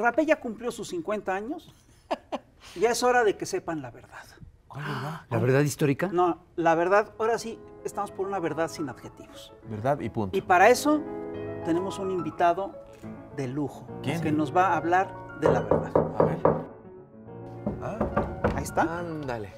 Rapé ya cumplió sus 50 años. ya es hora de que sepan la verdad. ¿La verdad histórica? No, la verdad, ahora sí, estamos por una verdad sin adjetivos. ¿Verdad? Y punto. Y para eso tenemos un invitado de lujo. Que nos va a hablar de la verdad. A ver. Ah. Ahí está. Ándale.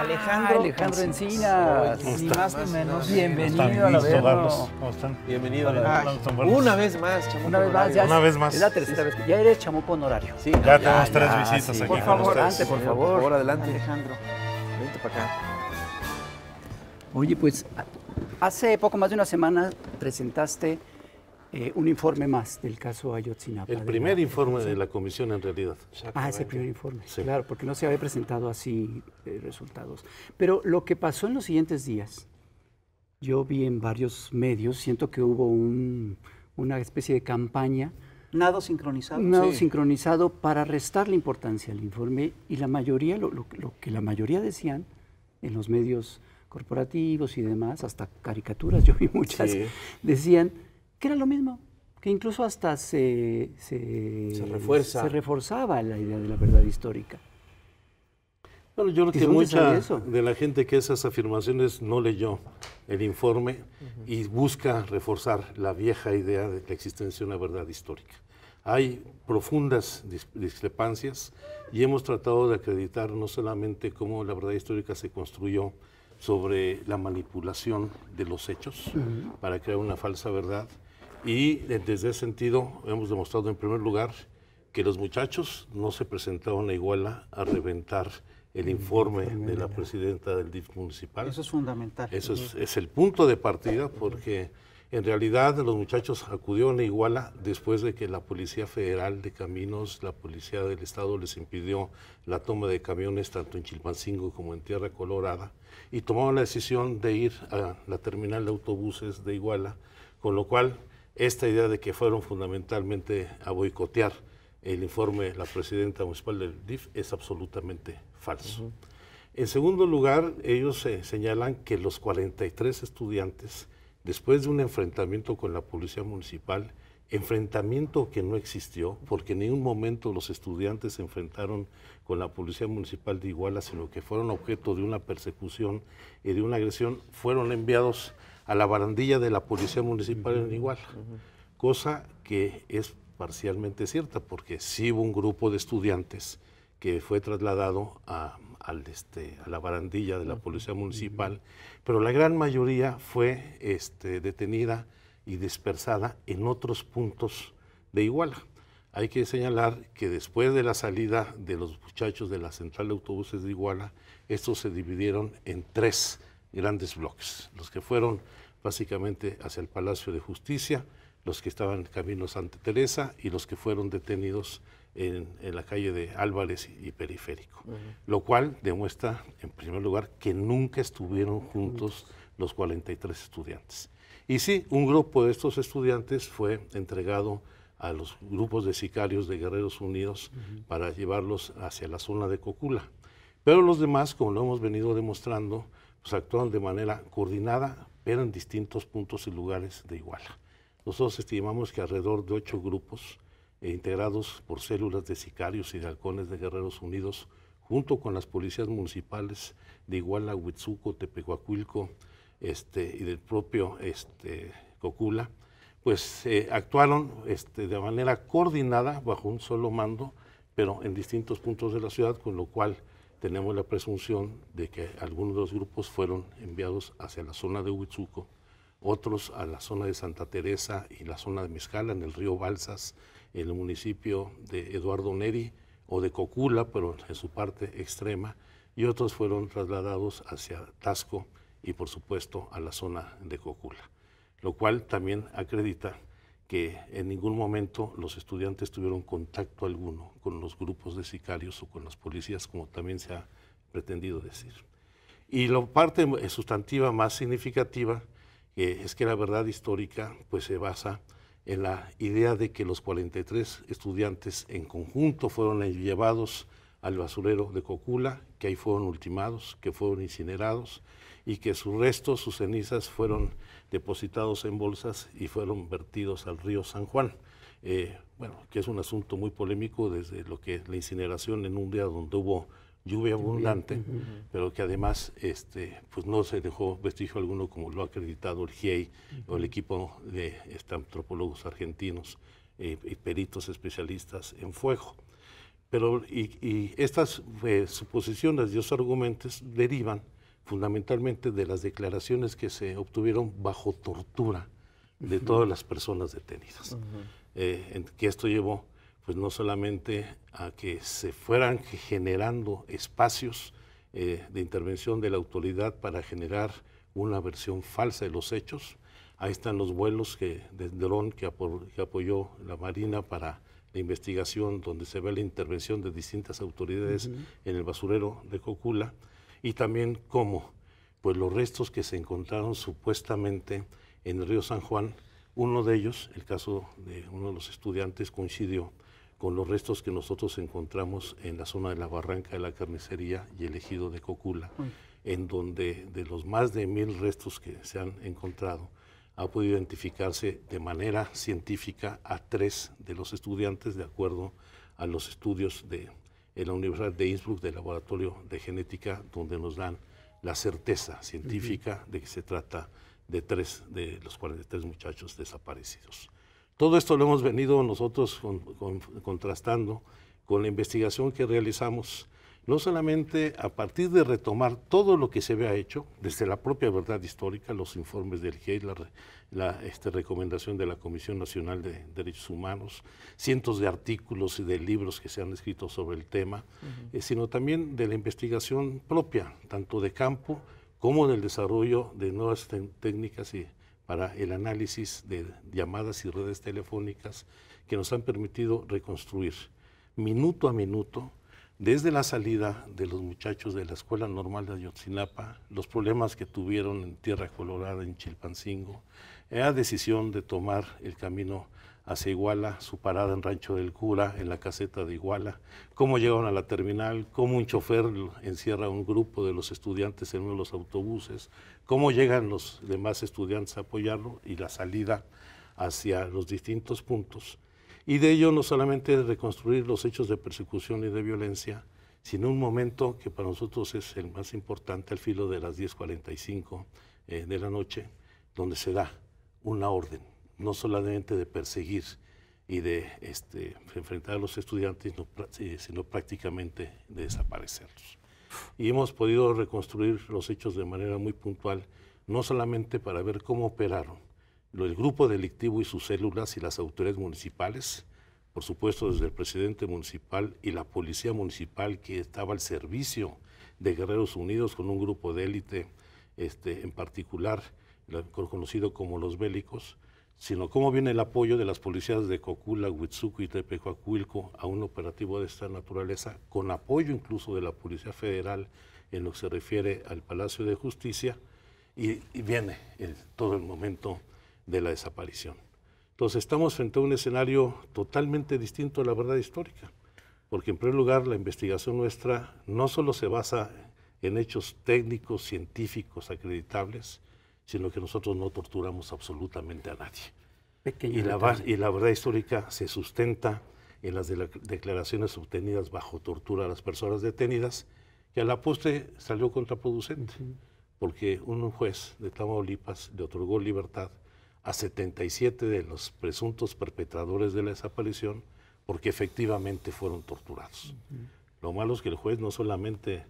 Alejandro, Alejandro Encina, Encinas. Ni más ni menos. Bienvenido a la vez. ¿Cómo están? Bienvenido a la Una vez más, chamuco. Una vez más. Una vez más. Es la tercera vez. Ya eres chamuco honorario. Sí, ya, ya tenemos tres visitas aquí. Por favor, adelante, por favor. Por favor, adelante. Alejandro, vente para acá. Oye, pues hace poco más de una semana presentaste eh, un informe más del caso Ayotzinapa. El primer informe de la comisión en realidad. Ah, ese primer informe, claro, porque no se había presentado así eh, resultados. Pero lo que pasó en los siguientes días, yo vi en varios medios, siento que hubo una especie de campaña. Nado sincronizado. Nado sincronizado para restar la importancia al informe y la mayoría, lo, que la mayoría decían en los medios corporativos y demás, hasta caricaturas, yo vi muchas, decían que era lo mismo, que incluso hasta se, se, refuerza. se reforzaba la idea de la verdad histórica. Bueno, yo creo que mucha de la gente que esas afirmaciones no leyó el informe y busca reforzar la vieja idea de la existencia de una verdad histórica. Hay profundas discrepancias y hemos tratado de acreditar no solamente cómo la verdad histórica se construyó sobre la manipulación de los hechos para crear una falsa verdad, y desde ese sentido hemos demostrado en primer lugar que los muchachos no se presentaron a Iguala a reventar el mm, informe de la presidenta del DIF municipal. Eso es fundamental. Eso es, el punto de partida porque en realidad los muchachos acudieron a Iguala después de que la Policía Federal de Caminos, la Policía del Estado les impidió la toma de camiones tanto en Chilpancingo como en Tierra Colorada y tomaron la decisión de ir a la terminal de autobuses de Iguala, con lo cual esta idea de que fueron fundamentalmente a boicotear el informe la presidenta municipal del DIF es absolutamente falso. En segundo lugar, ellos eh, señalan que los 43 estudiantes, después de un enfrentamiento con la policía municipal, enfrentamiento que no existió, porque en ningún momento los estudiantes se enfrentaron con la Policía Municipal de Iguala, sino que fueron objeto de una persecución y de una agresión, fueron enviados a la barandilla de la Policía Municipal en Iguala, cosa que es parcialmente cierta, porque sí hubo un grupo de estudiantes que fue trasladado a, al, este, a la barandilla de la Policía Municipal, pero la gran mayoría fue este, detenida y dispersada en otros puntos de Iguala. Hay que señalar que después de la salida de los muchachos de la central de autobuses de Iguala, estos se dividieron en tres grandes bloques, los que fueron básicamente hacia el Palacio de Justicia, los que estaban en camino Santa Teresa y los que fueron detenidos en, la calle de Álvarez y, Periférico, lo cual demuestra, en primer lugar, que nunca estuvieron juntos los 43 estudiantes. Y sí, un grupo de estos estudiantes fue entregado a los grupos de sicarios de Guerreros Unidos para llevarlos hacia la zona de Cocula. Pero los demás, como lo hemos venido demostrando, pues actuaron de manera coordinada, pero en distintos puntos y lugares de Iguala. Nosotros estimamos que alrededor de ocho grupos eh, integrados por células de sicarios y de halcones de Guerreros Unidos, junto con las policías municipales de Iguala, Huitzuco, Tepehuacuilco este, y del propio este, Cocula, pues eh, actuaron este, de manera coordinada bajo un solo mando, pero en distintos puntos de la ciudad, con lo cual tenemos la presunción de que algunos de los grupos fueron enviados hacia la zona de Huichuco, otros a la zona de Santa Teresa y la zona de Mezcala, en el río Balsas, en el municipio de Eduardo Neri o de Cocula, pero en su parte extrema, y otros fueron trasladados hacia Tasco y por supuesto a la zona de Cocula, lo cual también acredita que en ningún momento los estudiantes tuvieron contacto alguno con los grupos de sicarios o con las policías, como también se ha pretendido decir. Y la parte sustantiva más significativa es que la verdad histórica pues, se basa en la idea de que los 43 estudiantes en conjunto fueron llevados al basurero de Cocula, que ahí fueron ultimados, que fueron incinerados y que sus restos, sus cenizas, fueron depositados en bolsas y fueron vertidos al río San Juan. Eh, bueno, que es un asunto muy polémico desde lo que la incineración en un día donde hubo lluvia abundante, pero que además este, pues no se dejó vestigio alguno como lo ha acreditado el GIEI o el equipo de antropólogos argentinos eh, y peritos especialistas en fuego. Pero y, estas eh, suposiciones y esos argumentos derivan fundamentalmente de las declaraciones que se obtuvieron bajo tortura de todas las personas detenidas, eh, que esto llevó pues no solamente a que se fueran generando espacios eh, de intervención de la autoridad para generar una versión falsa de los hechos, ahí están los vuelos que, de dron que, apoyó la Marina para la investigación donde se ve la intervención de distintas autoridades en el basurero de Cocula, y también cómo, pues los restos que se encontraron supuestamente en el río San Juan, uno de ellos, el caso de uno de los estudiantes, coincidió con los restos que nosotros encontramos en la zona de la Barranca de la Carnicería y el ejido de Cocula, en donde de los más de mil restos que se han encontrado, ha podido identificarse de manera científica a tres de los estudiantes de acuerdo a los estudios de en la Universidad de Innsbruck del Laboratorio de Genética, donde nos dan la certeza científica de que se trata de tres de los 43 muchachos desaparecidos. Todo esto lo hemos venido nosotros contrastando con la investigación que realizamos no solamente a partir de retomar todo lo que se había hecho, desde la propia verdad histórica, los informes del GEI, la, este, recomendación de la Comisión Nacional de Derechos Humanos, cientos de artículos y de libros que se han escrito sobre el tema, eh, sino también de la investigación propia, tanto de campo como del desarrollo de nuevas técnicas para el análisis de llamadas y redes telefónicas que nos han permitido reconstruir minuto a minuto desde la salida de los muchachos de la Escuela Normal de Ayotzinapa, los problemas que tuvieron en Tierra Colorada, en Chilpancingo, la eh, decisión de tomar el camino hacia Iguala, su parada en Rancho del Cura, en la caseta de Iguala, cómo llegaron a la terminal, cómo un chofer encierra a un grupo de los estudiantes en uno de los autobuses, cómo llegan los demás estudiantes a apoyarlo y la salida hacia los distintos puntos y de ello no solamente reconstruir los hechos de persecución y de violencia, sino un momento que para nosotros es el más importante al filo de las 10.45 cinco eh, de la noche, donde se da una orden, no solamente de perseguir y de este, enfrentar a los estudiantes, eh, sino prácticamente de desaparecerlos. Y hemos podido reconstruir los hechos de manera muy puntual, no solamente para ver cómo operaron, el grupo delictivo y sus células y las autoridades municipales, por supuesto desde el presidente municipal y la policía municipal que estaba al servicio de Guerreros Unidos con un grupo de élite, este, en particular conocido como los bélicos, sino cómo viene el apoyo de las policías de Cocula, Huitzuco y Tepehuacuilco a un operativo de esta naturaleza, con apoyo incluso de la Policía Federal en lo que se refiere al Palacio de Justicia, y, viene en eh, todo el momento de la desaparición. Entonces estamos frente a un escenario totalmente distinto a la verdad histórica, porque en primer lugar la investigación nuestra no solo se basa en hechos técnicos, científicos, acreditables, sino que nosotros no torturamos absolutamente a nadie. y la, verdad histórica se sustenta en las declaraciones obtenidas bajo tortura a las personas detenidas, que a la postre salió contraproducente, porque un juez de Tamaulipas le otorgó libertad a 77 de los presuntos perpetradores de la desaparición porque efectivamente fueron torturados. Lo malo es que el juez no solamente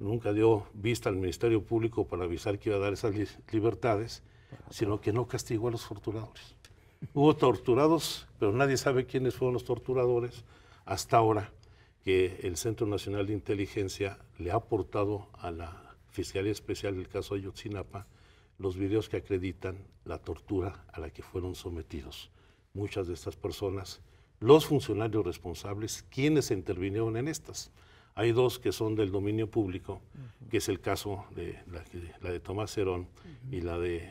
nunca dio vista al Ministerio Público para avisar que iba a dar esas libertades, sino que no castigó a los torturadores. Hubo torturados, pero nadie sabe quiénes fueron los torturadores hasta ahora que el Centro Nacional de Inteligencia le ha aportado a la Fiscalía Especial del caso Ayotzinapa los videos que acreditan la tortura a la que fueron sometidos. Muchas de estas personas, los funcionarios responsables, quienes intervinieron en estas. Hay dos que son del dominio público, que es el caso de la, de, Tomás Cerón y la de,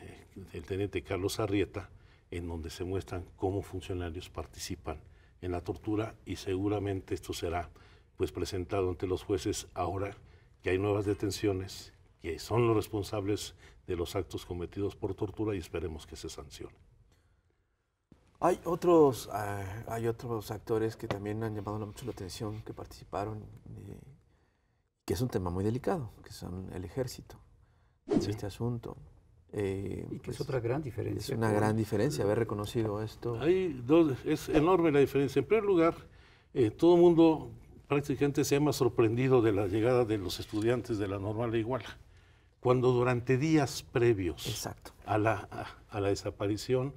del teniente Carlos Arrieta, en donde se muestran cómo funcionarios participan en la tortura y seguramente esto será pues presentado ante los jueces ahora que hay nuevas detenciones, que son los responsables de los actos cometidos por tortura y esperemos que se sancione. Hay otros, ah, hay otros actores que también han llamado mucho la atención, que participaron, eh, que es un tema muy delicado, que son el ejército, en este asunto. Eh, y que es pues, otra gran diferencia. Es una gran diferencia haber reconocido esto. Hay dos, es enorme la diferencia. En primer lugar, eh, todo el mundo prácticamente se ha más sorprendido de la llegada de los estudiantes de la normal e iguala cuando durante días previos Exacto. A, la, a, la desaparición,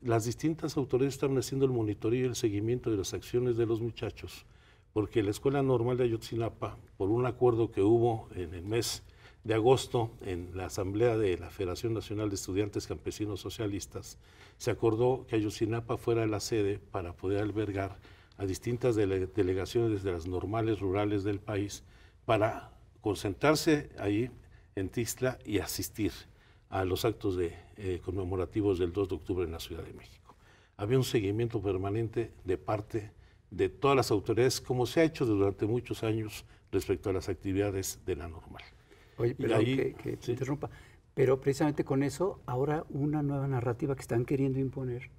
las distintas autoridades estaban haciendo el monitoreo y el seguimiento de las acciones de los muchachos, porque la Escuela Normal de Ayotzinapa, por un acuerdo que hubo en el mes de agosto en la Asamblea de la Federación Nacional de Estudiantes Campesinos Socialistas, se acordó que Ayotzinapa fuera la sede para poder albergar a distintas delegaciones de las normales rurales del país para concentrarse ahí en TISTLA y asistir a los actos eh, conmemorativos del 2 de octubre en la Ciudad de México. Había un seguimiento permanente de parte de todas las autoridades, como se ha hecho durante muchos años respecto a las actividades de la normal. Oye, pero que, interrumpa. Pero precisamente con eso, ahora una nueva narrativa que están queriendo imponer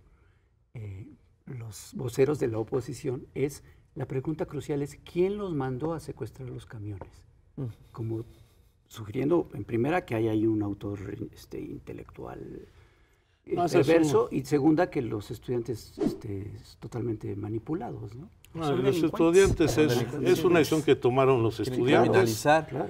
eh, los voceros de la oposición es, la pregunta crucial es, ¿quién los mandó a secuestrar los camiones? Mm. Como sugiriendo, en primera, que hay ahí un autor este, intelectual eh, perverso, y segunda, que los estudiantes este, totalmente manipulados, los estudiantes es, una decisión que tomaron los estudiantes.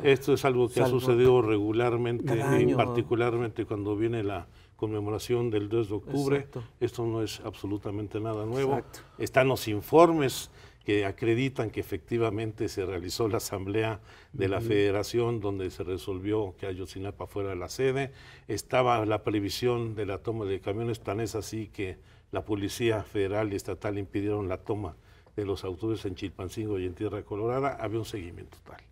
Esto es algo que ha sucedido regularmente, y particularmente cuando viene la conmemoración del 2 de octubre. Esto no es absolutamente nada nuevo. Están los informes que acreditan que efectivamente se realizó la asamblea de la federación donde se resolvió que Ayotzinapa fuera la sede. Estaba la previsión de la toma de camiones, tan es así que la policía federal y estatal impidieron la toma de los autores en Chilpancingo y en Tierra Colorada, había un seguimiento tal.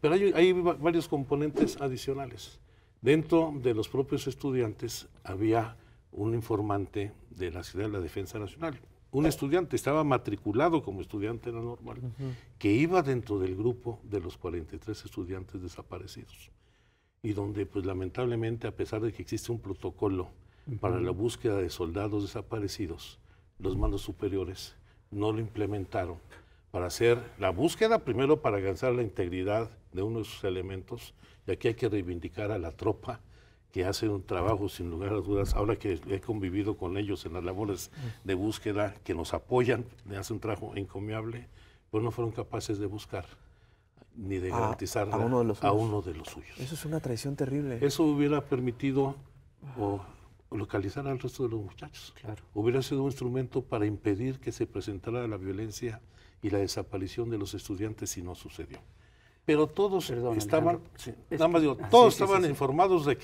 Pero hay varios componentes adicionales. Dentro de los propios estudiantes había un informante de la Ciudad de la Defensa Nacional, un estudiante, estaba matriculado como estudiante en la normal, que iba dentro del grupo de los 43 estudiantes desaparecidos. Y donde, pues lamentablemente, a pesar de que existe un protocolo para la búsqueda de soldados desaparecidos, los mandos superiores no lo implementaron para hacer la búsqueda, primero para alcanzar la integridad de uno de sus elementos, y aquí hay que reivindicar a la tropa que hacen un trabajo sin lugar a dudas, ahora que he convivido con ellos en las labores de búsqueda, que nos apoyan, le hacen un trabajo encomiable, pues no fueron capaces de buscar ni de garantizar a, uno, de los suyos. Eso es una traición terrible. Eso hubiera permitido localizar al resto de los muchachos. Hubiera sido un instrumento para impedir que se presentara la violencia y la desaparición de los estudiantes si no sucedió pero todos estaban, nada más digo, todos estaban informados de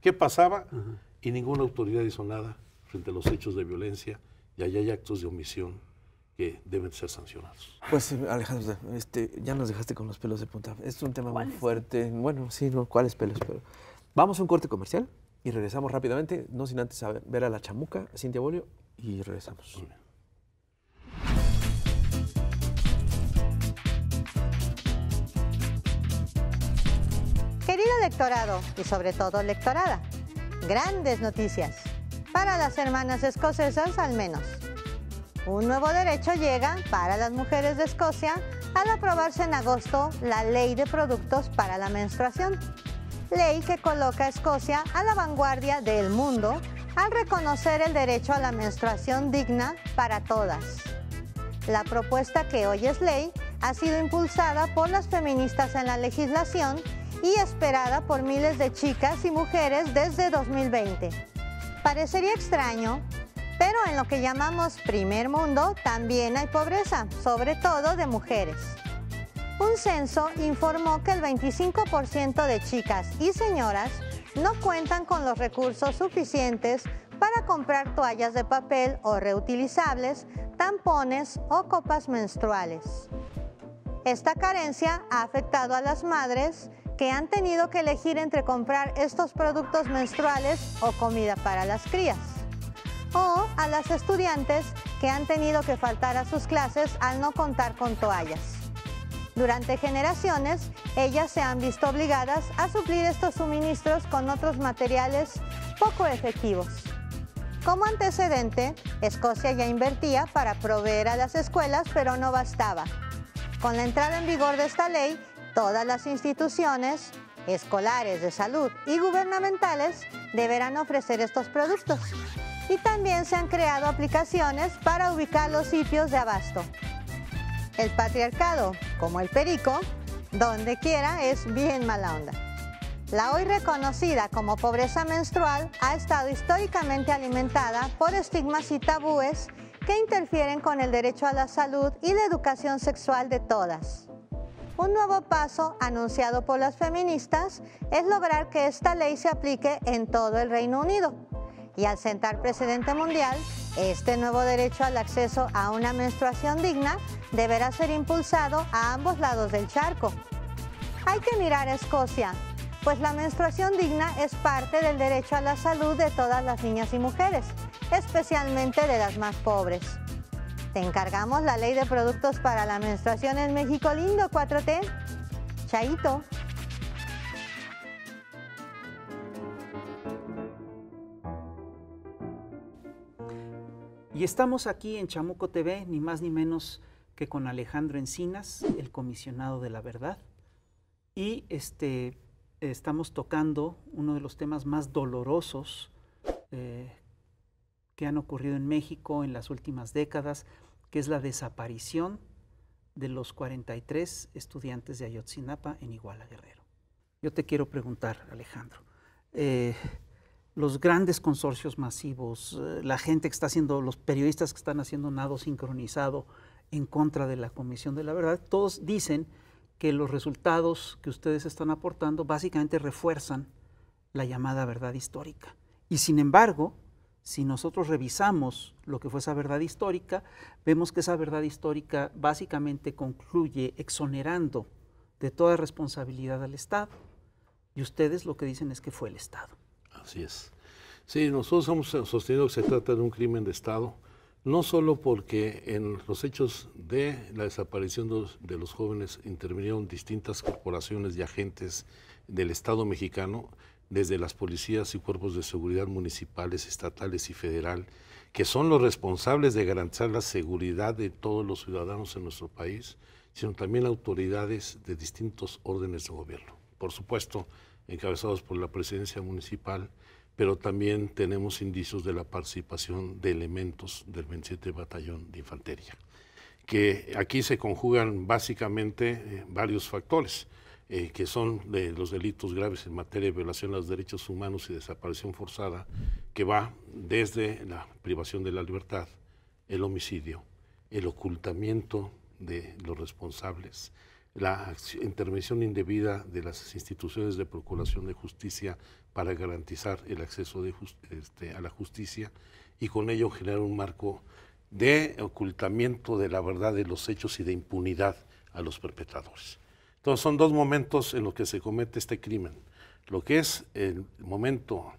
qué pasaba y ninguna autoridad hizo nada frente a los hechos de violencia y allá hay actos de omisión que deben ser sancionados. Pues eh, Alejandro, este, ya nos dejaste con los pelos de punta. Es un tema muy fuerte. Bueno, sí, no, ¿cuáles pelos? Pero vamos a un corte comercial y regresamos rápidamente, no sin antes ver a la chamuca, Cintia Bolio, y regresamos. y sobre todo lectorada. Grandes noticias, para las hermanas escocesas al menos. Un nuevo derecho llega para las mujeres de Escocia al aprobarse en agosto la Ley de Productos para la Menstruación, ley que coloca a Escocia a la vanguardia del mundo al reconocer el derecho a la menstruación digna para todas. La propuesta que hoy es ley ha sido impulsada por las feministas en la legislación y esperada por miles de chicas y mujeres desde 2020. Parecería extraño, pero en lo que llamamos primer mundo también hay pobreza, sobre todo de mujeres. Un censo informó que el 25% de chicas y señoras no cuentan con los recursos suficientes para comprar toallas de papel o reutilizables, tampones o copas menstruales. Esta carencia ha afectado a las madres que han tenido que elegir entre comprar estos productos menstruales o comida para las crías. O a las estudiantes que han tenido que faltar a sus clases al no contar con toallas. Durante generaciones, ellas se han visto obligadas a suplir estos suministros con otros materiales poco efectivos. Como antecedente, Escocia ya invertía para proveer a las escuelas, pero no bastaba. Con la entrada en vigor de esta ley, Todas las instituciones escolares de salud y gubernamentales deberán ofrecer estos productos. Y también se han creado aplicaciones para ubicar los sitios de abasto. El patriarcado, como el perico, donde quiera es bien mala onda. La hoy reconocida como pobreza menstrual ha estado históricamente alimentada por estigmas y tabúes que interfieren con el derecho a la salud y la educación sexual de todas. Un nuevo paso anunciado por las feministas es lograr que esta ley se aplique en todo el Reino Unido. Y al sentar precedente mundial, este nuevo derecho al acceso a una menstruación digna deberá ser impulsado a ambos lados del charco. Hay que mirar a Escocia, pues la menstruación digna es parte del derecho a la salud de todas las niñas y mujeres, especialmente de las más pobres. Te encargamos la ley de productos para la menstruación en México Lindo 4T. Chaito. Y estamos aquí en Chamuco TV, ni más ni menos que con Alejandro Encinas, el comisionado de la verdad. Y este, estamos tocando uno de los temas más dolorosos eh, que han ocurrido en México en las últimas décadas, que es la desaparición de los 43 estudiantes de Ayotzinapa en Iguala Guerrero. Yo te quiero preguntar, Alejandro, eh, los grandes consorcios masivos, eh, la gente que está haciendo, los periodistas que están haciendo nado sincronizado en contra de la Comisión de la Verdad, todos dicen que los resultados que ustedes están aportando básicamente refuerzan la llamada verdad histórica. Y sin embargo, si nosotros revisamos lo que fue esa verdad histórica, vemos que esa verdad histórica básicamente concluye exonerando de toda responsabilidad al Estado. Y ustedes lo que dicen es que fue el Estado. Así es. Sí, nosotros hemos sostenido que se trata de un crimen de Estado, no solo porque en los hechos de la desaparición de los jóvenes intervinieron distintas corporaciones y agentes del Estado mexicano, desde las policías y cuerpos de seguridad municipales, estatales y federal, que son los responsables de garantizar la seguridad de todos los ciudadanos en nuestro país, sino también autoridades de distintos órdenes de gobierno. Por supuesto, encabezados por la presidencia municipal, pero también tenemos indicios de la participación de elementos del 27 Batallón de Infantería, que aquí se conjugan básicamente eh, varios factores eh, que son de los delitos graves en materia de violación a los derechos humanos y desaparición forzada, que va desde la privación de la libertad, el homicidio, el ocultamiento de los responsables, la intervención indebida de las instituciones de procuración de justicia para garantizar el acceso este, a la justicia y con ello generar un marco de ocultamiento de la verdad de los hechos y de impunidad a los perpetradores. Entonces son dos momentos en los que se comete este crimen. Lo que es el momento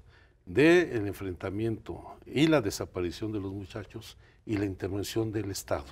del enfrentamiento y la desaparición de los muchachos y la intervención del Estado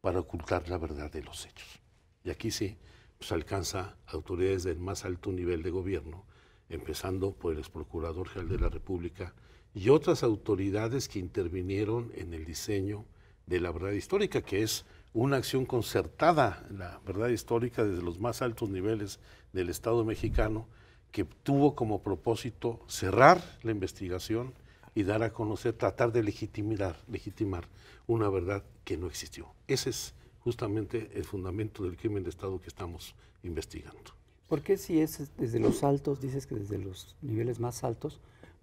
para ocultar la verdad de los hechos. Y aquí sí, pues alcanza autoridades del más alto nivel de gobierno, empezando por el ex procurador general de la República y otras autoridades que intervinieron en el diseño de la verdad histórica, que es una acción concertada, la verdad histórica, desde los más altos niveles del Estado mexicano, que tuvo como propósito cerrar la investigación y dar a conocer, tratar de legitimar, legitimar una verdad que no existió. Ese es justamente el fundamento del crimen de Estado que estamos investigando. ¿Por qué si es desde los altos, dices que desde los niveles más altos,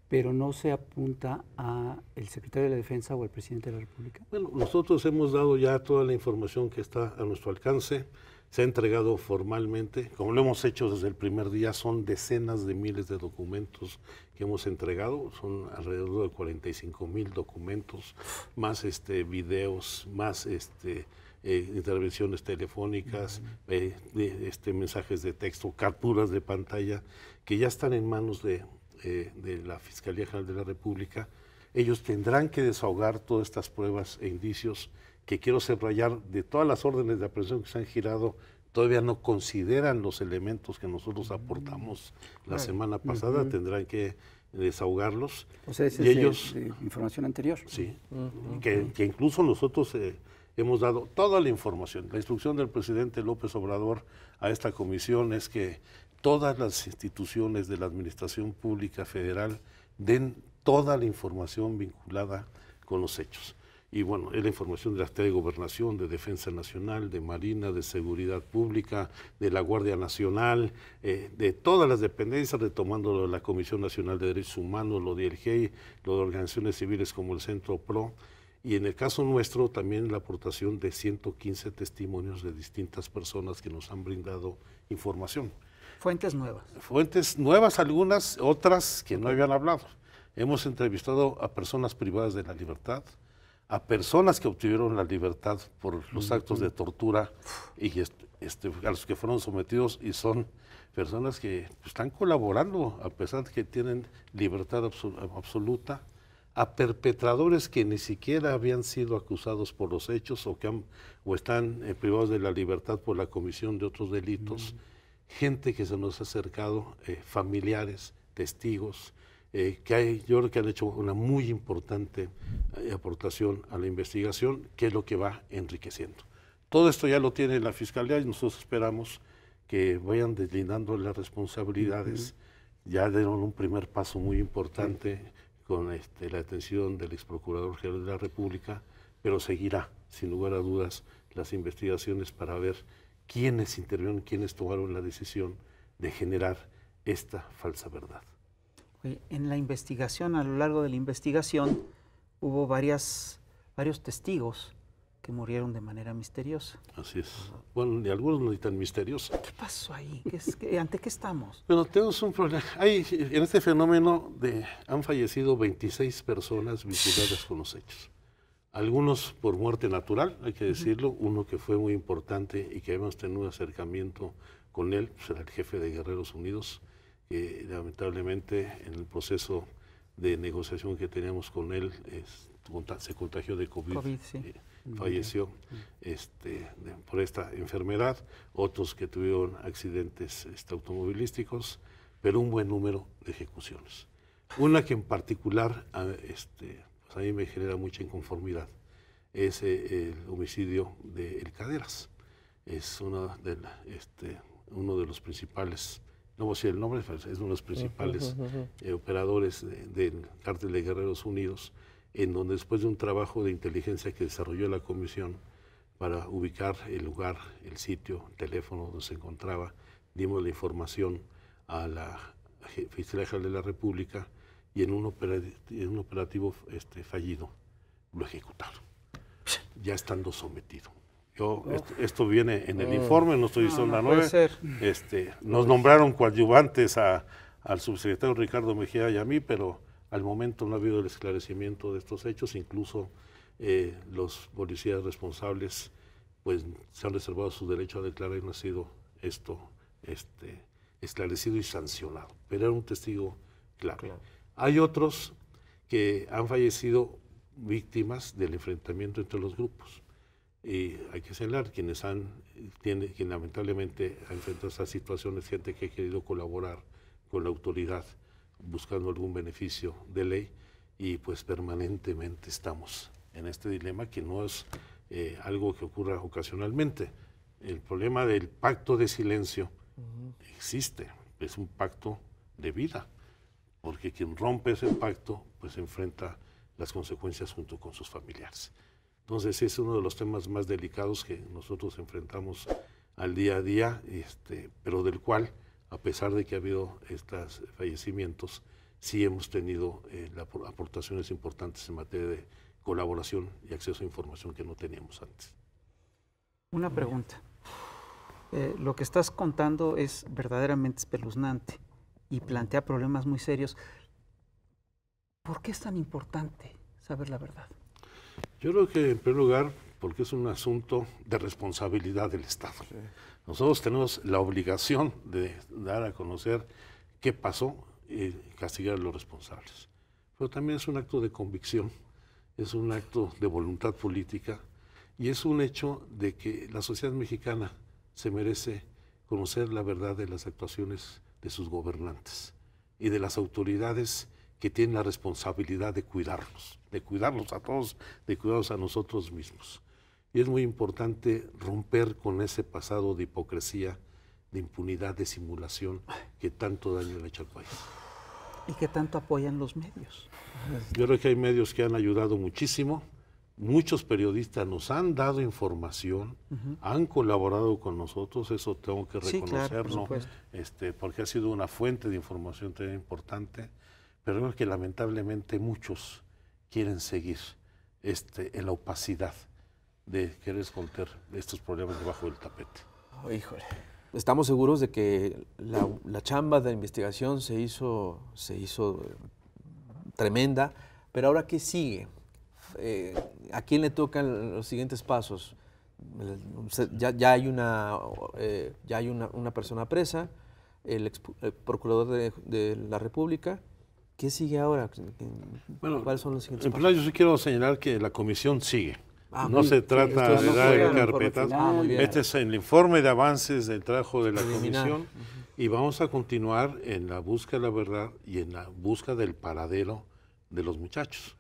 pero no se apunta a el secretario de la Defensa o al presidente de la República? Bueno, nosotros hemos dado ya toda la información que está a nuestro alcance, se ha entregado formalmente, como lo hemos hecho desde el primer día, son decenas de miles de documentos que hemos entregado, son alrededor de 45 mil documentos, más este, videos, más este, eh, intervenciones telefónicas, eh, este, mensajes de texto, capturas de pantalla, que ya están en manos de de la Fiscalía General de la República, ellos tendrán que desahogar todas estas pruebas e indicios que quiero subrayar de todas las órdenes de aprehensión que se han girado todavía no consideran los elementos que nosotros mm. aportamos la semana pasada, tendrán que desahogarlos. O sea, es ellos, información anterior. Sí, que, incluso nosotros eh, hemos dado toda la información. La instrucción del presidente López Obrador a esta comisión es que todas las instituciones de la Administración Pública Federal den toda la información vinculada con los hechos. Y bueno, es la información de la Secretaría de Gobernación, de Defensa Nacional, de Marina, de Seguridad Pública, de la Guardia Nacional, eh, de todas las dependencias, retomando lo de la Comisión Nacional de Derechos Humanos, lo del GEI, lo de organizaciones civiles como el Centro PRO, y en el caso nuestro también la aportación de 115 testimonios de distintas personas que nos han brindado información. Fuentes nuevas. Fuentes nuevas algunas, otras que no habían hablado. Hemos entrevistado a personas privadas de la libertad, a personas que obtuvieron la libertad por los actos de tortura y este, a los que fueron sometidos y son personas que pues, están colaborando a pesar de que tienen libertad absoluta, a perpetradores que ni siquiera habían sido acusados por los hechos o que han, o están eh, privados de la libertad por la comisión de otros delitos gente que se nos ha acercado, eh, familiares, testigos, eh, que hay, yo creo que han hecho una muy importante eh, aportación a la investigación, que es lo que va enriqueciendo. Todo esto ya lo tiene la Fiscalía y nosotros esperamos que vayan deslindando las responsabilidades. Ya dieron un primer paso muy importante con este, la atención del ex procurador general de la República, pero seguirá, sin lugar a dudas, las investigaciones para ver quiénes intervinieron, quiénes tomaron la decisión de generar esta falsa verdad. En la investigación, a lo largo de la investigación, hubo varias, varios testigos que murieron de manera misteriosa. Así es. Bueno, ni algunos no tan misteriosos. ¿Qué pasó ahí? ¿Ante qué estamos? Bueno, tenemos un problema. Hay, en este fenómeno de, han fallecido 26 personas vinculadas con los hechos algunos por muerte natural, hay que decirlo, uno que fue muy importante y que hemos tenido un acercamiento con él, pues era el jefe de Guerreros Unidos, que lamentablemente en el proceso de negociación que teníamos con él se contagió de COVID, eh, falleció este, por esta enfermedad, otros que tuvieron accidentes este, automovilísticos, pero un buen número de ejecuciones. Una que en particular este, pues, a mí me genera mucha inconformidad, es el homicidio de El Caderas. Es de este, uno de los principales, no voy a decir el nombre, es uno de los principales eh, operadores del cártel de Guerreros Unidos, en donde después de un trabajo de inteligencia que desarrolló la comisión para ubicar el lugar, el sitio, el teléfono donde se encontraba, dimos la información a la Fiscalía General de la República y en un operativo, este, fallido lo ejecutaron, ya estando sometido. esto, viene en el informe, no estoy diciendo la este, nos nombraron coadyuvantes al subsecretario Ricardo Mejía y a mí, pero al momento no ha habido el esclarecimiento de estos hechos, incluso eh, los policías responsables pues se han reservado su derecho a declarar y no ha sido esto este, esclarecido y sancionado. Pero era un testigo clave. Hay otros que han fallecido víctimas del enfrentamiento entre los grupos. Y hay que señalar quienes han, tiene, quien lamentablemente ha enfrentado esas situaciones, gente que ha querido colaborar con la autoridad buscando algún beneficio de ley y pues permanentemente estamos en este dilema que no es eh, algo que ocurra ocasionalmente. El problema del pacto de silencio existe, es un pacto de vida porque quien rompe ese pacto, pues enfrenta las consecuencias junto con sus familiares. Entonces es uno de los temas más delicados que nosotros enfrentamos al día a día, este, pero del cual, a pesar de que ha habido estos fallecimientos, sí hemos tenido eh, aportaciones importantes en materia de colaboración y acceso a información que no teníamos antes. Una pregunta. Eh, lo que estás contando es verdaderamente espeluznante y plantea problemas muy serios. ¿Por qué es tan importante saber la verdad? Yo creo que en primer lugar porque es un asunto de responsabilidad del Estado. Nosotros tenemos la obligación de dar a conocer qué pasó y castigar a los responsables. Pero también es un acto de convicción, es un acto de voluntad política y es un hecho de que la sociedad mexicana se merece conocer la verdad de las actuaciones de sus gobernantes y de las autoridades que tienen la responsabilidad de cuidarnos, de cuidarnos a todos, de cuidarnos a nosotros mismos. Y es muy importante romper con ese pasado de hipocresía, de impunidad, de simulación que tanto daño le ha hecho al país. Y que tanto apoyan los medios. Yo creo que hay medios que han ayudado muchísimo, Muchos periodistas nos han dado información, han colaborado con nosotros, eso tengo que reconocerlo, este, porque ha sido una fuente de información tan importante, pero es que lamentablemente muchos quieren seguir este, en la opacidad de querer esconder estos problemas debajo del tapete. Oh, híjole. Estamos seguros de que la, chamba de investigación se hizo, se hizo eh, tremenda, pero ahora ¿qué sigue? Eh, ¿a quién le tocan los siguientes pasos? Ya, hay, una, eh, ya hay una, persona presa, el, procurador de, la República. ¿Qué sigue ahora? ¿Cuáles son los siguientes en pasos? yo sí quiero señalar que la comisión sigue. Ah, no se trata de dar carpetas. Ah, este es el informe de avances del trabajo de la comisión y vamos a continuar en la búsqueda de la verdad y en la búsqueda del paradero de los muchachos.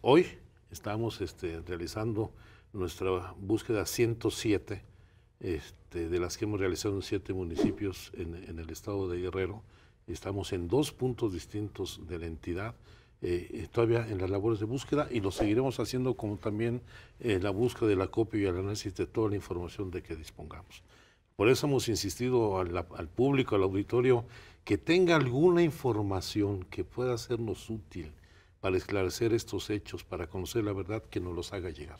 Hoy estamos este, realizando nuestra búsqueda 107, este, de las que hemos realizado en siete municipios en, el estado de Guerrero. Estamos en dos puntos distintos de la entidad, eh, eh, todavía en las labores de búsqueda y lo seguiremos haciendo como también eh, la búsqueda de la copia y el análisis de toda la información de que dispongamos. Por eso hemos insistido al, público, al auditorio, que tenga alguna información que pueda hacernos útil, para esclarecer estos hechos, para conocer la verdad, que nos los haga llegar.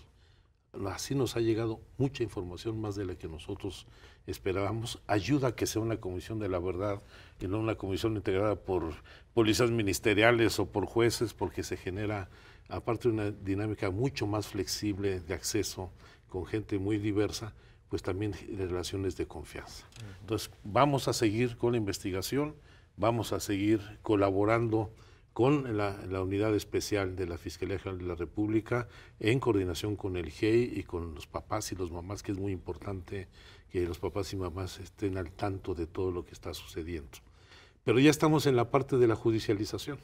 Así nos ha llegado mucha información, más de la que nosotros esperábamos. Ayuda a que sea una comisión de la verdad y no una comisión integrada por policías ministeriales o por jueces, porque se genera, aparte, una dinámica mucho más flexible de acceso con gente muy diversa, pues también relaciones de confianza. Entonces, vamos a seguir con la investigación, vamos a seguir colaborando con la, unidad especial de la Fiscalía General de la República, en coordinación con el GEI y con los papás y los mamás, que es muy importante que los papás y mamás estén al tanto de todo lo que está sucediendo. Pero ya estamos en la parte de la judicialización.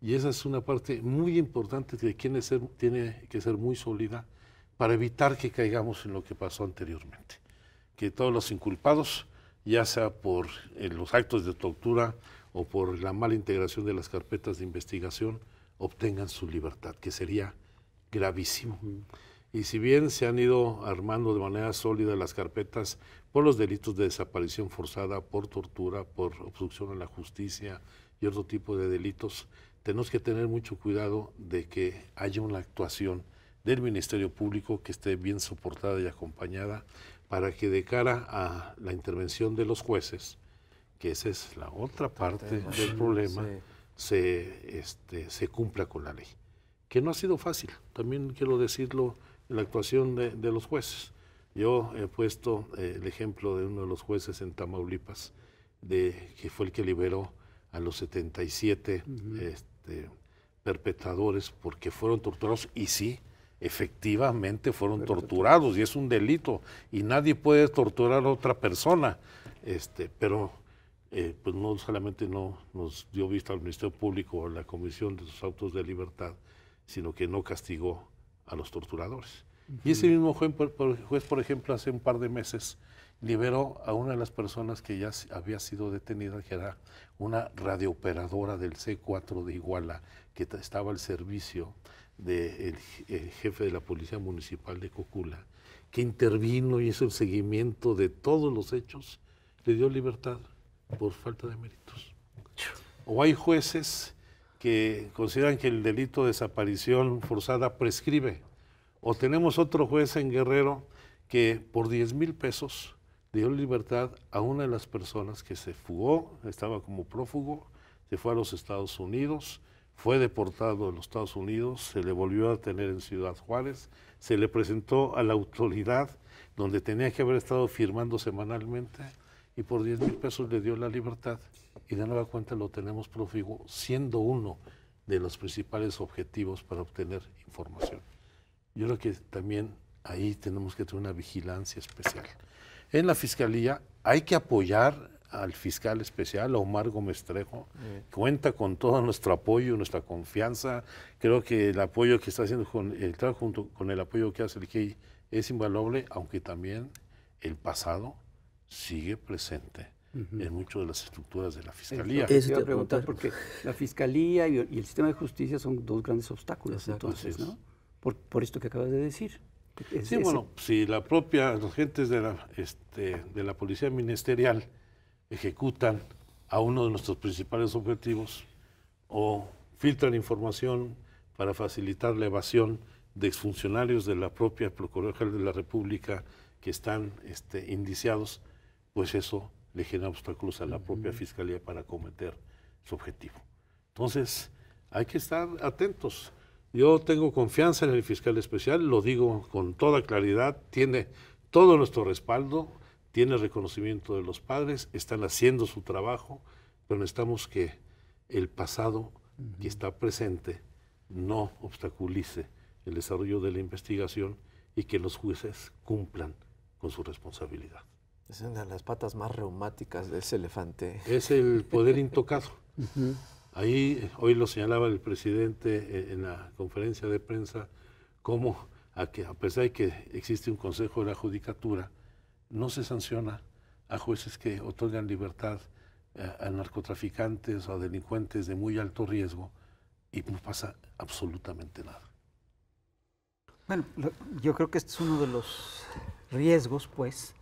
Y esa es una parte muy importante que tiene, tiene que ser muy sólida para evitar que caigamos en lo que pasó anteriormente. Que todos los inculpados, ya sea por eh, los actos de tortura o por la mala integración de las carpetas de investigación obtengan su libertad, que sería gravísimo. Y si bien se han ido armando de manera sólida las carpetas por los delitos de desaparición forzada, por tortura, por obstrucción a la justicia y otro tipo de delitos, tenemos que tener mucho cuidado de que haya una actuación del Ministerio Público que esté bien soportada y acompañada para que de cara a la intervención de los jueces que esa es la otra parte del problema, se, este, se cumpla con la ley. Que no ha sido fácil, también quiero decirlo, en la actuación de, los jueces. Yo he puesto eh, el ejemplo de uno de los jueces en Tamaulipas, de, que fue el que liberó a los 77 este, perpetradores porque fueron torturados y sí, efectivamente fueron torturados y es un delito y nadie puede torturar a otra persona, este, pero eh, pues no solamente no nos dio vista al Ministerio Público o a la Comisión de los Autos de Libertad, sino que no castigó a los torturadores. Y ese mismo juez por, juez, por ejemplo, hace un par de meses liberó a una de las personas que ya había sido detenida, que era una radiooperadora del C4 de Iguala, que estaba al servicio del jefe de la Policía Municipal de Cocula, que intervino y hizo el seguimiento de todos los hechos, le dio libertad por falta de méritos. O hay jueces que consideran que el delito de desaparición forzada prescribe. O tenemos otro juez en Guerrero que por 10 mil pesos dio libertad a una de las personas que se fugó, estaba como prófugo, se fue a los Estados Unidos, fue deportado de los Estados Unidos, se le volvió a tener en Ciudad Juárez, se le presentó a la autoridad donde tenía que haber estado firmando semanalmente y por 10 mil pesos le dio la libertad y de nueva cuenta lo tenemos prófugo, siendo uno de los principales objetivos para obtener información. Yo creo que también ahí tenemos que tener una vigilancia especial. En la Fiscalía hay que apoyar al fiscal especial, Omar Gómez Trejo. Mm. Cuenta con todo nuestro apoyo, nuestra confianza. Creo que el apoyo que está haciendo con el trabajo junto con el apoyo que hace el GIE es invaluable, aunque también el pasado sigue presente en muchas de las estructuras de la Fiscalía. Eso, preguntar porque la Fiscalía y, el sistema de justicia son dos grandes obstáculos, entonces, ¿no? Por, esto que acabas de decir. sí, bueno, si la propia, los agentes de la, este, de la Policía Ministerial ejecutan a uno de nuestros principales objetivos o filtran información para facilitar la evasión de exfuncionarios de la propia Procuraduría de la República que están este, indiciados, pues eso le genera obstáculos a la propia fiscalía para cometer su objetivo. Entonces, hay que estar atentos. Yo tengo confianza en el fiscal especial, lo digo con toda claridad, tiene todo nuestro respaldo, tiene reconocimiento de los padres, están haciendo su trabajo, pero necesitamos que el pasado que está presente no obstaculice el desarrollo de la investigación y que los jueces cumplan con su responsabilidad. Es una de las patas más reumáticas de ese elefante. Es el poder intocado. Ahí, hoy lo señalaba el presidente eh, en la conferencia de prensa, cómo a, que, a pesar de que existe un consejo de la judicatura, no se sanciona a jueces que otorgan libertad a, eh, a narcotraficantes o a delincuentes de muy alto riesgo y no pasa absolutamente nada. Bueno, yo creo que este es uno de los riesgos, pues,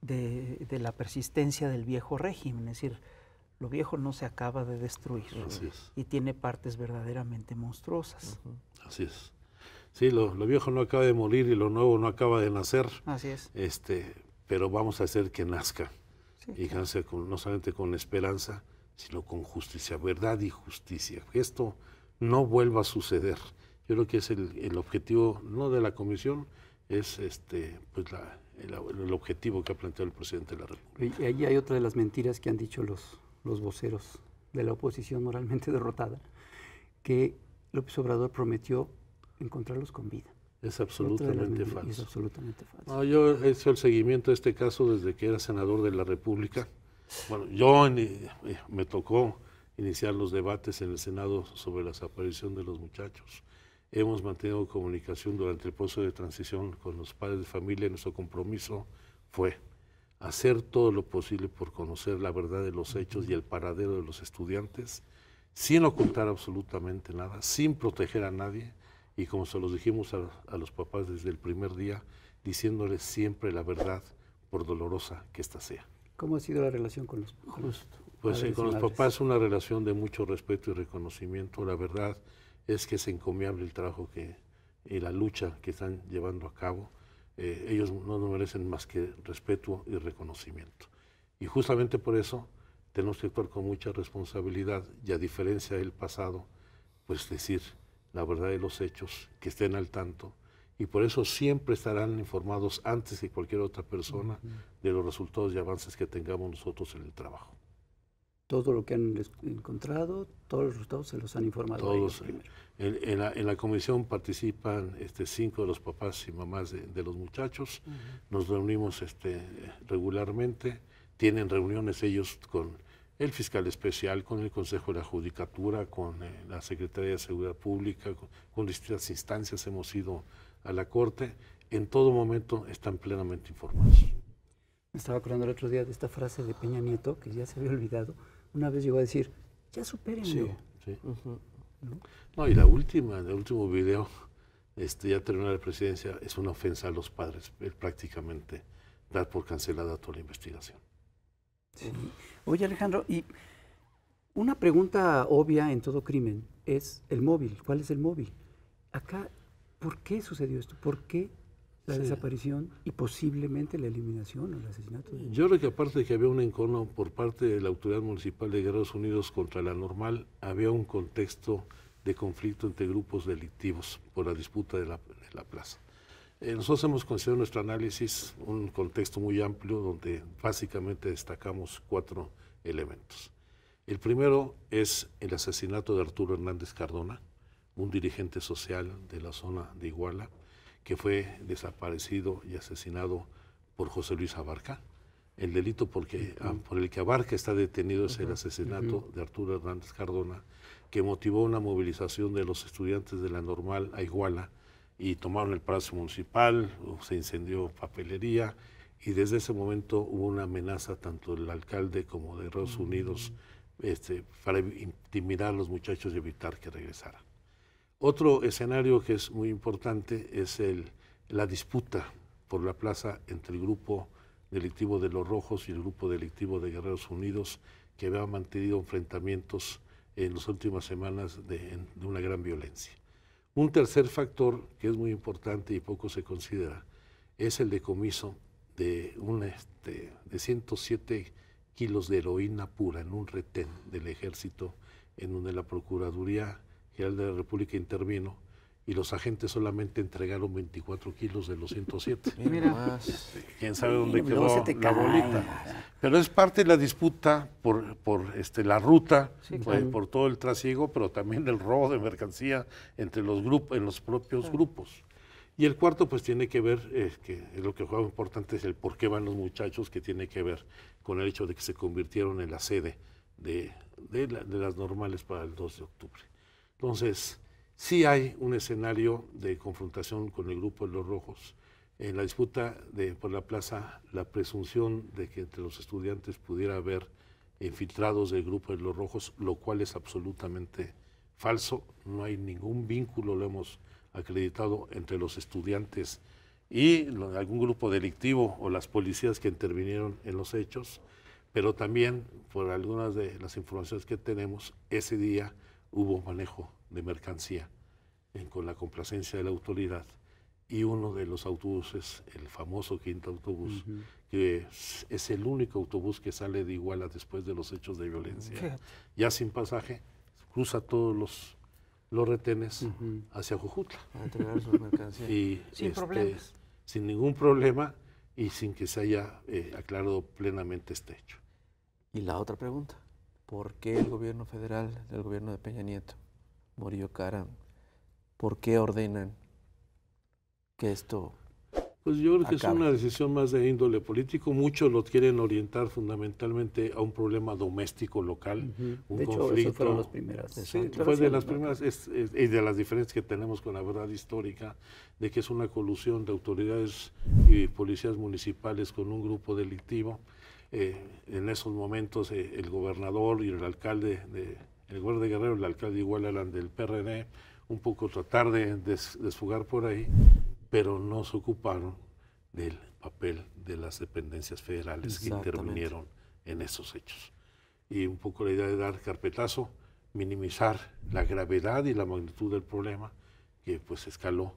de, la persistencia del viejo régimen, es decir, lo viejo no se acaba de destruir y tiene partes verdaderamente monstruosas. Así es. Sí, lo, viejo no acaba de morir y lo nuevo no acaba de nacer. Así es. Este, pero vamos a hacer que nazca con, no solamente con esperanza, sino con justicia, verdad y justicia. Esto no vuelva a suceder. Yo creo que es el, el objetivo no de la comisión, es este, pues la, el, objetivo que ha planteado el presidente de la República. Y ahí hay otra de las mentiras que han dicho los, los voceros de la oposición moralmente derrotada, que López Obrador prometió encontrarlos con vida. Es absolutamente falso. Es absolutamente falso. yo he hecho el seguimiento de este caso desde que era senador de la República. Bueno, yo eh, me tocó iniciar los debates en el Senado sobre la desaparición de los muchachos. Hemos mantenido comunicación durante el proceso de transición con los padres de familia. Nuestro compromiso fue hacer todo lo posible por conocer la verdad de los hechos y el paradero de los estudiantes, sin ocultar absolutamente nada, sin proteger a nadie y como se los dijimos a, los papás desde el primer día, diciéndoles siempre la verdad, por dolorosa que ésta sea. ¿Cómo ha sido la relación con los, papás? Pues, con los pues, papás una relación de mucho respeto y reconocimiento, la verdad es que es encomiable el trabajo que, y la lucha que están llevando a cabo. Eh, ellos no nos merecen más que respeto y reconocimiento. Y justamente por eso tenemos que actuar con mucha responsabilidad y a diferencia del pasado, pues decir la verdad de los hechos, que estén al tanto y por eso siempre estarán informados antes que cualquier otra persona de los resultados y avances que tengamos nosotros en el trabajo todo lo que han encontrado, todos los resultados se los han informado. Todos. Eh, en, la, comisión participan este, cinco de los papás y mamás de, los muchachos. Nos reunimos este, regularmente. Tienen reuniones ellos con el fiscal especial, con el Consejo de la Judicatura, con eh, la Secretaría de Seguridad Pública, con, con distintas instancias hemos ido a la Corte. En todo momento están plenamente informados. Me estaba acordando el otro día de esta frase de Peña Nieto, que ya se había olvidado, una vez llegó a decir, ya supérenlo. Sí, ¿No? y la última, el último video, este, ya terminó la presidencia, es una ofensa a los padres, eh, prácticamente, dar por cancelada toda la investigación. Sí. Oye, Alejandro, y una pregunta obvia en todo crimen es el móvil. ¿Cuál es el móvil? Acá, ¿por qué sucedió esto? ¿Por qué la desaparición y posiblemente la eliminación o el asesinato. Yo creo que aparte de que había un encono por parte de la autoridad municipal de Guerreros Unidos contra la normal, había un contexto de conflicto entre grupos delictivos por la disputa de la, plaza. Eh, nosotros hemos considerado nuestro análisis un contexto muy amplio donde básicamente destacamos cuatro elementos. El primero es el asesinato de Arturo Hernández Cardona, un dirigente social de la zona de Iguala, que fue desaparecido y asesinado por José Luis Abarca. El delito por ah, el que Abarca está detenido es el asesinato de Arturo Hernández Cardona, que motivó una movilización de los estudiantes de la normal a Iguala y tomaron el Palacio Municipal, se incendió papelería y desde ese momento hubo una amenaza tanto del alcalde como de Estados Unidos mm. este, para intimidar a los muchachos y evitar que regresaran. Otro escenario que es muy importante es el, la disputa por la plaza entre el grupo delictivo de los Rojos y el grupo delictivo de Guerreros Unidos, que había mantenido enfrentamientos en las últimas semanas de, una gran violencia. Un tercer factor que es muy importante y poco se considera es el decomiso de, un, este, de 107 kilos de heroína pura en un retén del ejército en donde la Procuraduría General de la República intervino y los agentes solamente entregaron 24 kilos de los 107. Quién sabe dónde quedó la bolita. Pero es parte de la disputa por, por este, la ruta, eh, por, todo el trasiego, pero también el robo de mercancía entre los grupos, en los propios grupos. Y el cuarto, pues tiene que ver, eh, que es lo que juega importante, es el por qué van los muchachos, que tiene que ver con el hecho de que se convirtieron en la sede de, de las normales para el 2 de octubre. Entonces, sí hay un escenario de confrontación con el grupo de los rojos. En la disputa de, por la plaza, la presunción de que entre los estudiantes pudiera haber infiltrados del grupo de los rojos, lo cual es absolutamente falso. No hay ningún vínculo, lo hemos acreditado, entre los estudiantes y algún grupo delictivo o las policías que intervinieron en los hechos, pero también por algunas de las informaciones que tenemos, ese día hubo manejo de mercancía con la complacencia de la autoridad. Y uno de los autobuses, el famoso quinto autobús, que es, el único autobús que sale de Iguala después de los hechos de violencia, ya sin pasaje, cruza todos los, retenes hacia Jujutla. A entregar sus mercancías. sin este, problemas. Sin ningún problema y sin que se haya eh, aclarado plenamente este hecho. Y la otra pregunta. ¿Por qué el gobierno federal el gobierno de Peña Nieto, Morillo Cara, por qué ordenan que esto... Pues yo creo que es una decisión más de índole político. Muchos lo quieren orientar fundamentalmente a un problema doméstico local, un un de conflicto. Hecho, fueron las primeras. Sí, fue de las primeras y de las diferencias que tenemos con la verdad histórica de que es una colusión de autoridades y policías municipales con un grupo delictivo eh, en esos momentos eh, el gobernador y el alcalde, de, el gobernador de Guerrero, el alcalde igual del PRD, un poco tratar de desfugar por ahí, pero no se ocuparon del papel de las dependencias federales que intervinieron en esos hechos. Y un poco la idea de dar carpetazo, minimizar la gravedad y la magnitud del problema, que pues escaló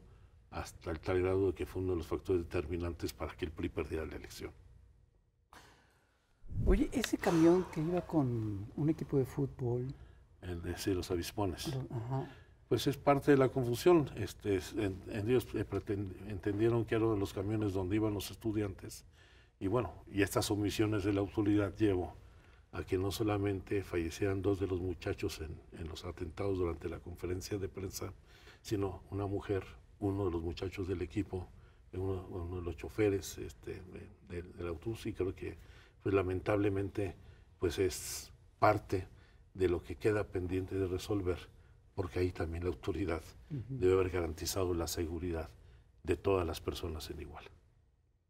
hasta el tal grado de que fue uno de los factores determinantes para que el PRI perdiera la elección. Oye, ese camión que iba con un equipo de fútbol. el de los avispones. Pues es parte de la confusión. Este, en, ellos eh, entendieron que eran de los camiones donde iban los estudiantes. Y bueno, y estas omisiones de la autoridad llevó a que no solamente fallecieran dos de los muchachos en, los atentados durante la conferencia de prensa, sino una mujer, uno de los muchachos del equipo, uno, de los choferes este, del autobús y creo que pues lamentablemente pues es parte de lo que queda pendiente de resolver, porque ahí también la autoridad debe haber garantizado la seguridad de todas las personas en igual.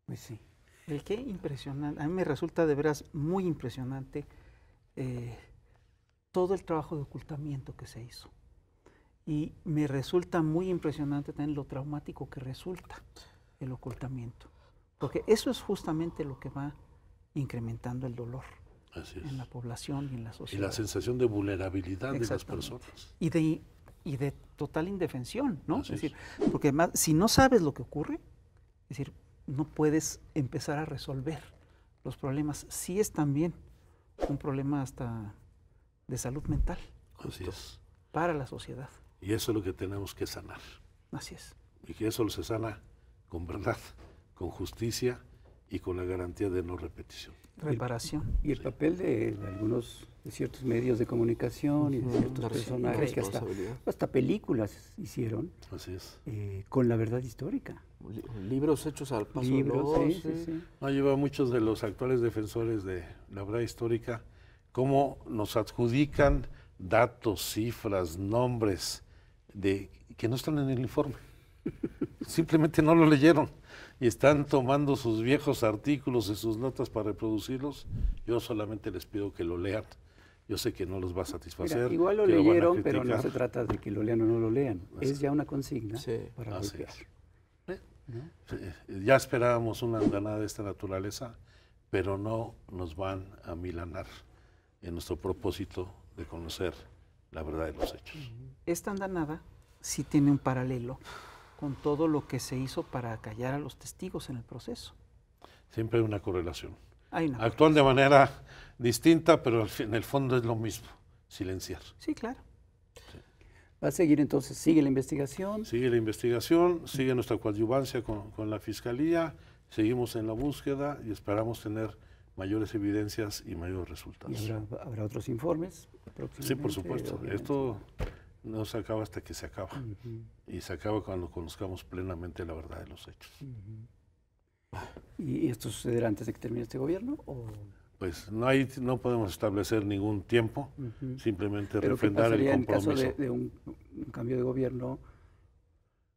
Pues sí. El que impresionante, a mí me resulta de veras muy impresionante eh, todo el trabajo de ocultamiento que se hizo. Y me resulta muy impresionante también lo traumático que resulta el ocultamiento, porque eso es justamente lo que va incrementando el dolor en la población y en la sociedad. Y la sensación de vulnerabilidad de las personas. Y de, y de total indefensión, ¿no? es decir, porque además, si no sabes lo que ocurre, es decir, no puedes empezar a resolver los problemas. Sí es también un problema hasta de salud mental. Así es. Para la sociedad. Y eso es lo que tenemos que sanar. Así es. Y que eso se sana con verdad, con justicia y con la garantía de no repetición. Reparación. Y el papel de, algunos, de ciertos medios de comunicación y de ciertos personajes que hasta, películas hicieron. Eh, con la verdad histórica. Libros hechos al paso Libros, de los, muchos de los actuales defensores de la verdad histórica como nos adjudican datos, cifras, nombres de que no están en el informe. Simplemente no lo leyeron y están tomando sus viejos artículos y sus notas para reproducirlos, yo solamente les pido que lo lean. Yo sé que no los va a satisfacer. igual lo leyeron, pero no se trata de que lo lean o no lo lean. Es ya una consigna para golpear. Ya esperábamos una andanada de esta naturaleza, pero no nos van a milanar en nuestro propósito de conocer la verdad de los hechos. Esta andanada sí tiene un paralelo con todo lo que se hizo para callar a los testigos en el proceso. Siempre hay una correlación. Hay una Actúan de manera distinta, pero en el fondo es lo mismo, silenciar. Sí, claro. Va a seguir entonces, sigue la investigación. Sigue la investigación, sigue nuestra coadyuvancia con, la Fiscalía, seguimos en la búsqueda y esperamos tener mayores evidencias y mayores resultados. ¿Y habrá, otros informes? Sí, por supuesto. Esto no se acaba hasta que se acaba. Y se acaba cuando conozcamos plenamente la verdad de los hechos. ¿Y esto sucederá antes de que termine este gobierno? Pues no, hay, no podemos establecer ningún tiempo, simplemente refrendar el compromiso. En caso de, un, cambio de gobierno,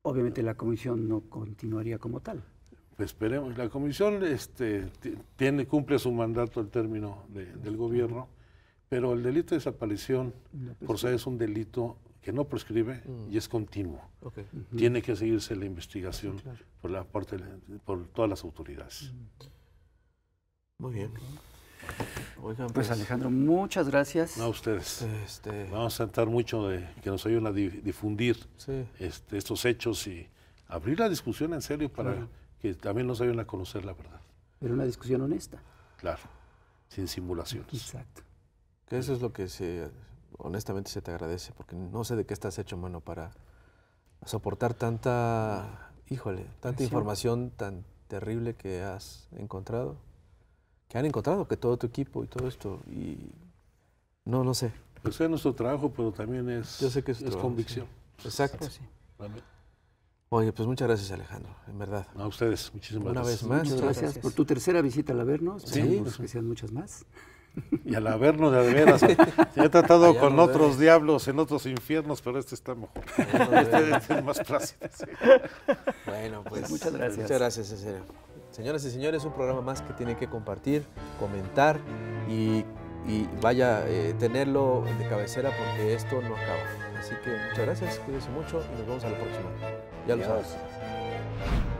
obviamente la comisión no continuaría como tal. Pues esperemos, la comisión este, tiene, cumple su mandato al término del gobierno, pero el delito de desaparición pues, por ser es un delito que no prescribe mm. y es continuo. Tiene que seguirse la investigación por, la parte, por todas las autoridades. Mm. Muy bien. Pues, pues, Alejandro, muchas gracias. a ustedes. Este, Vamos a sentar mucho de que nos ayuden a difundir este, estos hechos y abrir la discusión en serio para que también nos ayuden a conocer la verdad. Pero una discusión honesta. Claro, sin simulaciones. Exacto. Que eso es lo que se honestamente se te agradece, porque no sé de qué estás hecho, mano, para soportar tanta, híjole, tanta información tan terrible que has encontrado, que han encontrado, que todo tu equipo y todo esto, y no, no sé. Pues es nuestro trabajo, pero también es, Yo sé que es, convicción. Exacto. Pues Oye, pues muchas gracias Alejandro, en verdad. a ustedes, muchísimas gracias. Una vez más. Muchas gracias, por tu tercera visita al vernos. Sí, muchas más. Y al habernos de veras. Eh, he tratado con otros diablos en otros infiernos, pero este está mejor. Este, es más fácil Bueno, pues, pues muchas gracias. Muchas gracias, Cecilia. Señoras y señores, un programa más que tiene que compartir, comentar y, vaya, eh, tenerlo de cabecera porque esto no acaba. Así que muchas gracias, cuídense mucho y nos vemos a la próxima. Ya lo sabes.